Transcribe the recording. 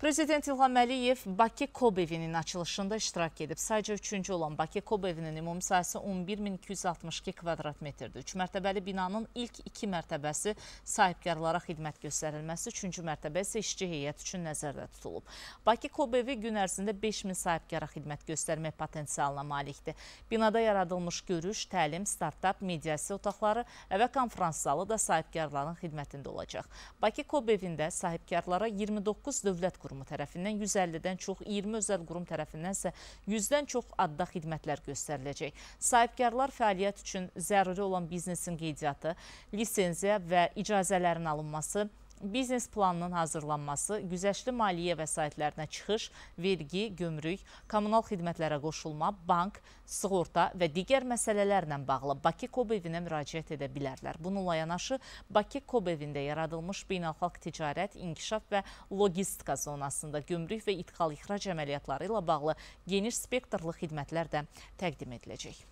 Prezident İlham Əliyev Bakı KOB evinin açılışında iştirak edib. Sayca üçüncü olan Bakı KOB evinin ümumi sayısı 11262 kvadrat metrdir. Üç mərtəbəli binanın ilk iki mərtəbəsi sahibkarlara xidmət göstərilməsi, üçüncü mərtəbə isə işçi heyət üçün nəzərdə tutulub. Bakı KOB evi gün ərzində 5000 sahibkara xidmət göstərmək potensialına malikdir. Binada yaradılmış görüş, təlim, startap, mediasiya otaqları və konferans zalı da sahibkarların xidmətində olacaq. Bakı KOB evində sahibkarlara 29 dövlət qurulacaq qurumu tərəfindən 150-dən çox, 20 özəl qurum tərəfindən isə 100-dən çox adda xidmətlər göstəriləcək. Sahibkarlar fəaliyyət üçün zəruri olan biznesin qeydiyyatı, lisenziya və icazələrin alınması, Biznes planının hazırlanması, güzəşli maliyyə vəsaitlərinə çıxış, vergi, gömrük, kommunal xidmətlərə qoşulma, bank, sığorta və digər məsələlərlə bağlı Bakı Kobevinə müraciət edə bilərlər. Bununla yanaşı Bakı Kobevində yaradılmış beynəlxalq ticarət, inkişaf və logistika zonasında gömrük və idxal-ixrac əməliyyatları ilə bağlı geniş spektrlı xidmətlər də təqdim ediləcək.